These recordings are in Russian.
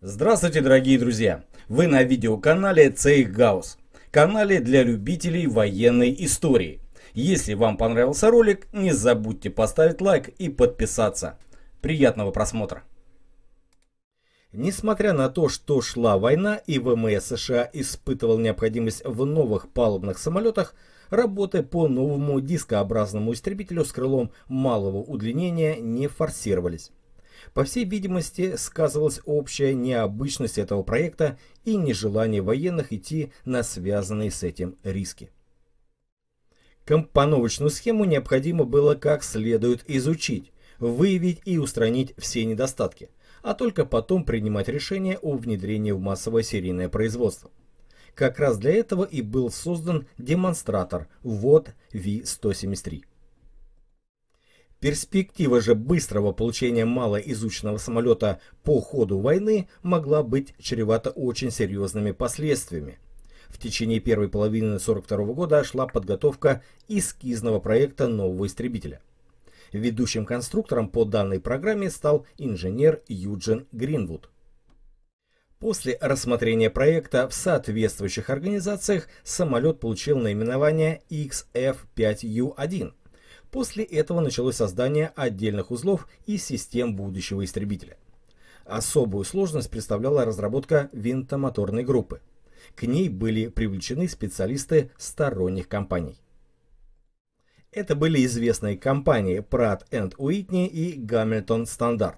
Здравствуйте, дорогие друзья! Вы на видеоканале Цейх Гаус, канале для любителей военной истории. Если вам понравился ролик, не забудьте поставить лайк и подписаться. Приятного просмотра! Несмотря на то, что шла война и ВМС США испытывал необходимость в новых палубных самолетах, работы по новому дискообразному истребителю с крылом малого удлинения не форсировались. По всей видимости, сказывалась общая необычность этого проекта и нежелание военных идти на связанные с этим риски. Компоновочную схему необходимо было как следует изучить, выявить и устранить все недостатки, а только потом принимать решение о внедрении в массовое серийное производство. Как раз для этого и был создан демонстратор ВОД V173. Перспектива же быстрого получения малоизученного самолета по ходу войны могла быть чревата очень серьезными последствиями. В течение первой половины 1942 года шла подготовка эскизного проекта нового истребителя. Ведущим конструктором по данной программе стал инженер Юджин Гринвуд. После рассмотрения проекта в соответствующих организациях самолет получил наименование XF-5U1 После этого началось создание отдельных узлов и систем будущего истребителя. Особую сложность представляла разработка винтомоторной группы. К ней были привлечены специалисты сторонних компаний. Это были известные компании Pratt Whitney и Hamilton Standard.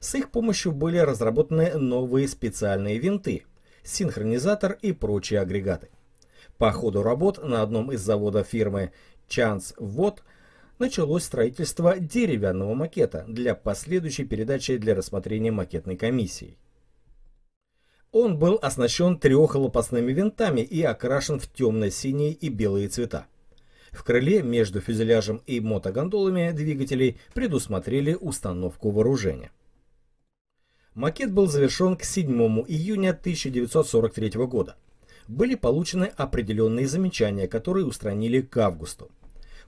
С их помощью были разработаны новые специальные винты, синхронизатор и прочие агрегаты. По ходу работ на одном из заводов фирмы Chance Watt – началось строительство деревянного макета для последующей передачи для рассмотрения макетной комиссии. Он был оснащен трехлопастными винтами и окрашен в темно-синие и белые цвета. В крыле между фюзеляжем и мотогондолами двигателей предусмотрели установку вооружения. Макет был завершен к 7 июня 1943 года. Были получены определенные замечания, которые устранили к августу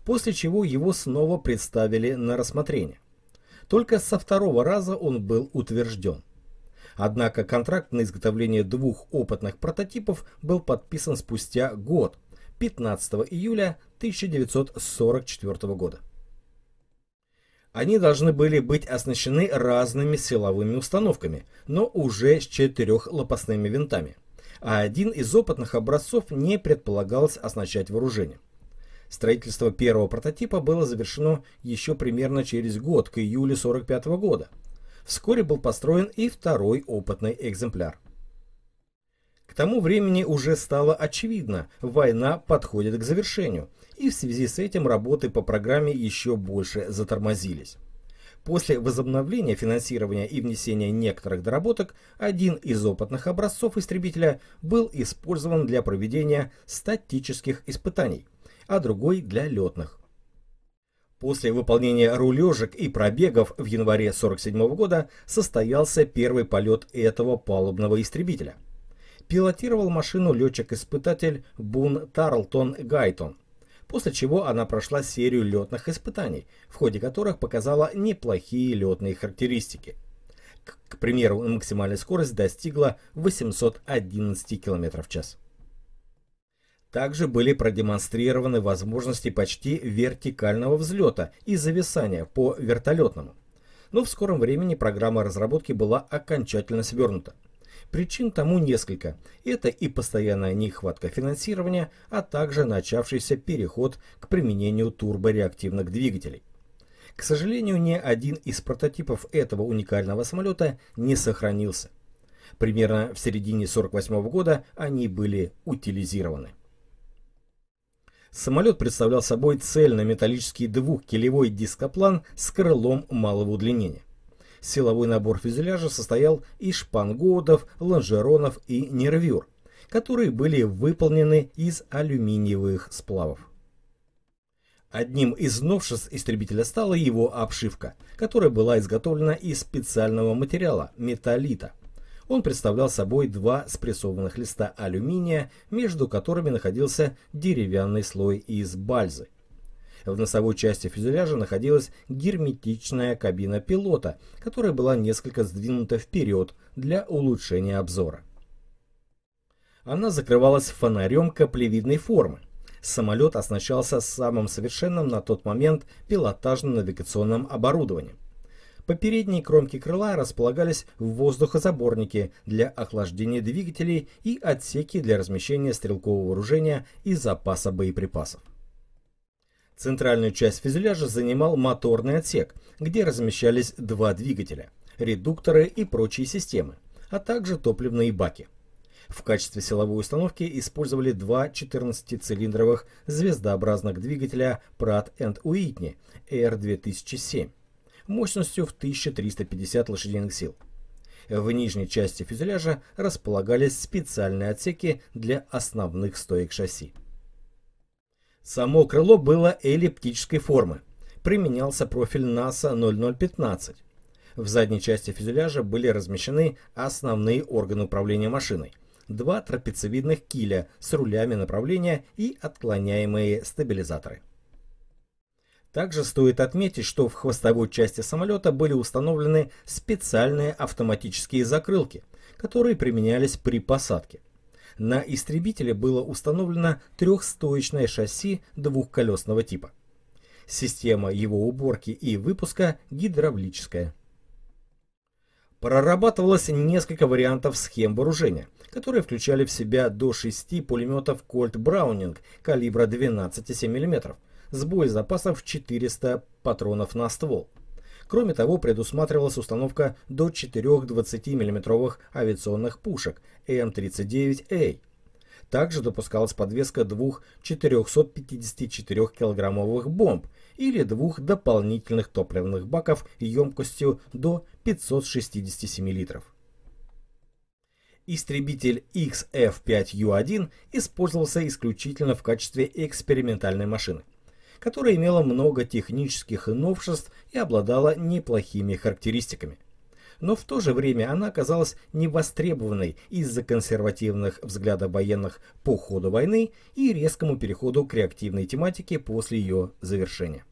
после чего его снова представили на рассмотрение. Только со второго раза он был утвержден. Однако контракт на изготовление двух опытных прототипов был подписан спустя год, 15 июля 1944 года. Они должны были быть оснащены разными силовыми установками, но уже с четырехлопастными винтами, а один из опытных образцов не предполагалось оснащать вооружением. Строительство первого прототипа было завершено еще примерно через год, к июлю 1945 года. Вскоре был построен и второй опытный экземпляр. К тому времени уже стало очевидно, война подходит к завершению, и в связи с этим работы по программе еще больше затормозились. После возобновления финансирования и внесения некоторых доработок, один из опытных образцов истребителя был использован для проведения статических испытаний – а другой для летных. После выполнения рулежек и пробегов в январе 1947 года состоялся первый полет этого палубного истребителя. Пилотировал машину летчик-испытатель Бун Тарлтон Гайтон, после чего она прошла серию летных испытаний, в ходе которых показала неплохие летные характеристики. К, примеру, максимальная скорость достигла 811 км в час. Также были продемонстрированы возможности почти вертикального взлета и зависания по вертолетному. Но в скором времени программа разработки была окончательно свернута. Причин тому несколько. Это и постоянная нехватка финансирования, а также начавшийся переход к применению турбореактивных двигателей. К сожалению, ни один из прототипов этого уникального самолета не сохранился. Примерно в середине 1948 -го года они были утилизированы. Самолет представлял собой цельно-металлический двухкилевой дископлан с крылом малого удлинения. Силовой набор фюзеляжа состоял из шпангодов, лонжеронов и нервюр, которые были выполнены из алюминиевых сплавов. Одним из новшеств истребителя стала его обшивка, которая была изготовлена из специального материала – металлита – он представлял собой два спрессованных листа алюминия, между которыми находился деревянный слой из бальзы. В носовой части фюзеляжа находилась герметичная кабина пилота, которая была несколько сдвинута вперед для улучшения обзора. Она закрывалась фонарем каплевидной формы. Самолет оснащался самым совершенным на тот момент пилотажно-навигационным оборудованием. По передней кромке крыла располагались воздухозаборники для охлаждения двигателей и отсеки для размещения стрелкового вооружения и запаса боеприпасов. Центральную часть фюзеляжа занимал моторный отсек, где размещались два двигателя, редукторы и прочие системы, а также топливные баки. В качестве силовой установки использовали два 14-цилиндровых звездообразных двигателя Pratt Уитни R2007 мощностью в 1350 лошадиных сил. В нижней части фюзеляжа располагались специальные отсеки для основных стоек шасси. Само крыло было эллиптической формы. Применялся профиль NASA 0015. В задней части фюзеляжа были размещены основные органы управления машиной. Два трапециевидных киля с рулями направления и отклоняемые стабилизаторы. Также стоит отметить, что в хвостовой части самолета были установлены специальные автоматические закрылки, которые применялись при посадке. На истребителе было установлено трехстоечное шасси двухколесного типа. Система его уборки и выпуска гидравлическая. Прорабатывалось несколько вариантов схем вооружения, которые включали в себя до 6 пулеметов Кольт Браунинг калибра 12,7 мм, сбой запасов в 400 патронов на ствол. Кроме того, предусматривалась установка до 4 20 миллиметровых авиационных пушек м39А. Также допускалась подвеска двух 454 килограммовых бомб или двух дополнительных топливных баков емкостью до 567 литров. Истребитель XF-5U1 использовался исключительно в качестве экспериментальной машины которая имела много технических новшеств и обладала неплохими характеристиками. Но в то же время она оказалась невостребованной из-за консервативных взглядов военных по ходу войны и резкому переходу к реактивной тематике после ее завершения.